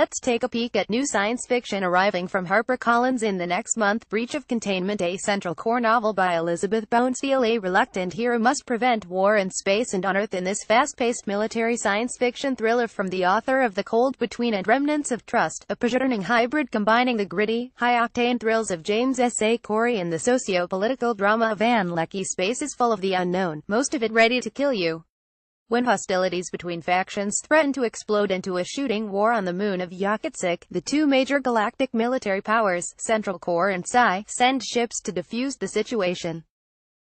Let's take a peek at new science fiction arriving from HarperCollins in the next month. Breach of Containment A central core novel by Elizabeth Bonesfield A reluctant hero must prevent war in space and on Earth in this fast-paced military science fiction thriller from the author of The Cold Between and Remnants of Trust, a burgeoning hybrid combining the gritty, high-octane thrills of James S. A. Corey and the socio-political drama of Anne Leckie. Space is full of the unknown, most of it ready to kill you when hostilities between factions threatened to explode into a shooting war on the moon of Yakutsk, the two major galactic military powers, Central Core and Psi, send ships to defuse the situation.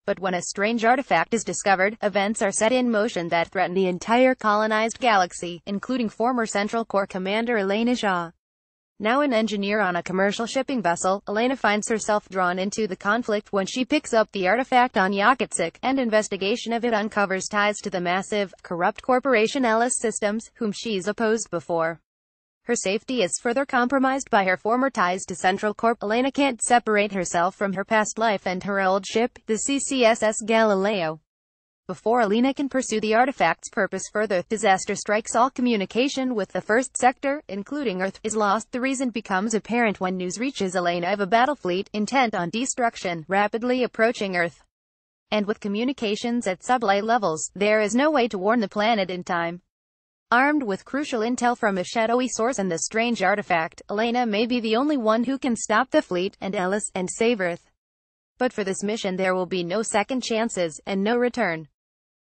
But when a strange artifact is discovered, events are set in motion that threaten the entire colonized galaxy, including former Central Core commander Elena Shaw. Now an engineer on a commercial shipping vessel, Elena finds herself drawn into the conflict when she picks up the artifact on Yakutsk, and investigation of it uncovers ties to the massive, corrupt corporation Ellis Systems, whom she's opposed before. Her safety is further compromised by her former ties to Central Corp. Elena can't separate herself from her past life and her old ship, the CCSS Galileo. Before Alina can pursue the artifact's purpose further, disaster strikes all communication with the First Sector, including Earth, is lost. The reason becomes apparent when news reaches Elena of a battle fleet intent on destruction, rapidly approaching Earth. And with communications at sublay levels, there is no way to warn the planet in time. Armed with crucial intel from a shadowy source and the strange artifact, Elena may be the only one who can stop the fleet and Ellis and save Earth. But for this mission there will be no second chances, and no return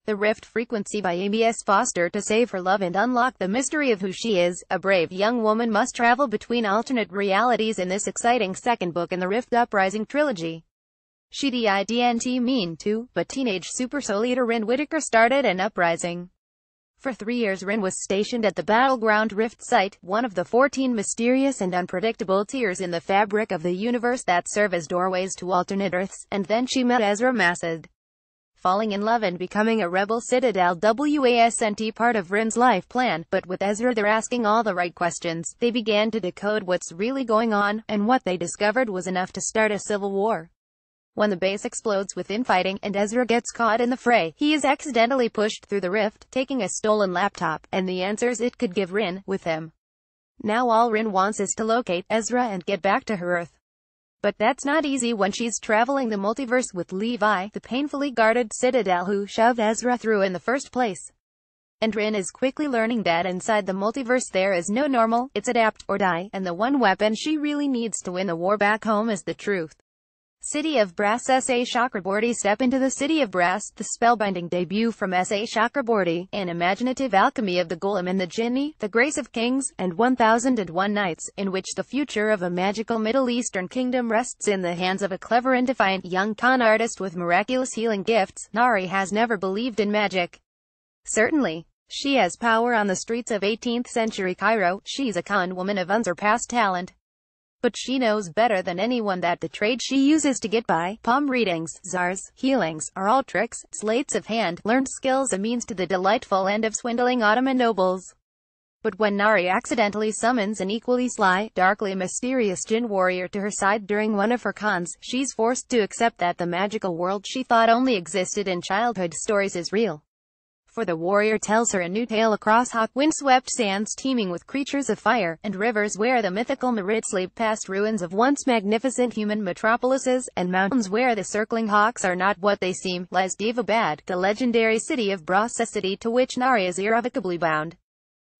the Rift Frequency by ABS Foster to save her love and unlock the mystery of who she is, a brave young woman must travel between alternate realities in this exciting second book in the Rift Uprising trilogy. She didn't mean to, but teenage Super Soul leader Rin Whitaker started an uprising. For three years Rin was stationed at the Battleground Rift site, one of the 14 mysterious and unpredictable tiers in the fabric of the universe that serve as doorways to alternate Earths, and then she met Ezra Massad falling in love and becoming a rebel citadel WASNT part of Rin's life plan, but with Ezra they're asking all the right questions. They began to decode what's really going on, and what they discovered was enough to start a civil war. When the base explodes with infighting, and Ezra gets caught in the fray, he is accidentally pushed through the rift, taking a stolen laptop, and the answers it could give Rin, with him. Now all Rin wants is to locate Ezra and get back to her Earth. But that's not easy when she's traveling the multiverse with Levi, the painfully guarded citadel who shoved Ezra through in the first place. And Rin is quickly learning that inside the multiverse there is no normal, it's adapt or die, and the one weapon she really needs to win the war back home is the truth. City of Brass S.A. Chakraborty Step into the City of Brass, the spellbinding debut from S.A. Chakraborty, an imaginative alchemy of the golem and the jinni, the grace of kings, and 1001 nights, in which the future of a magical Middle Eastern kingdom rests in the hands of a clever and defiant young con artist with miraculous healing gifts. Nari has never believed in magic. Certainly. She has power on the streets of 18th century Cairo, she's a con woman of unsurpassed talent but she knows better than anyone that the trade she uses to get by, palm readings, czars, healings, are all tricks, slates of hand, learned skills a means to the delightful end of swindling Ottoman nobles. But when Nari accidentally summons an equally sly, darkly mysterious Jin warrior to her side during one of her cons, she's forced to accept that the magical world she thought only existed in childhood stories is real for the warrior tells her a new tale across hot, windswept sands teeming with creatures of fire, and rivers where the mythical Merid sleep past ruins of once magnificent human metropolises, and mountains where the circling hawks are not what they seem, lies Devabad, the legendary city of city to which Nari is irrevocably bound.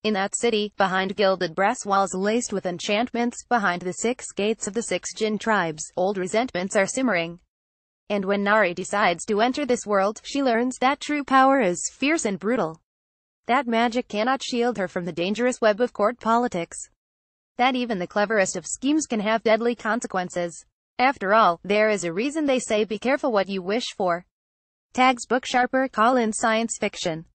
In that city, behind gilded brass walls laced with enchantments, behind the six gates of the six Jin tribes, old resentments are simmering. And when Nari decides to enter this world, she learns that true power is fierce and brutal. That magic cannot shield her from the dangerous web of court politics. That even the cleverest of schemes can have deadly consequences. After all, there is a reason they say be careful what you wish for. Tags Booksharper Call in Science Fiction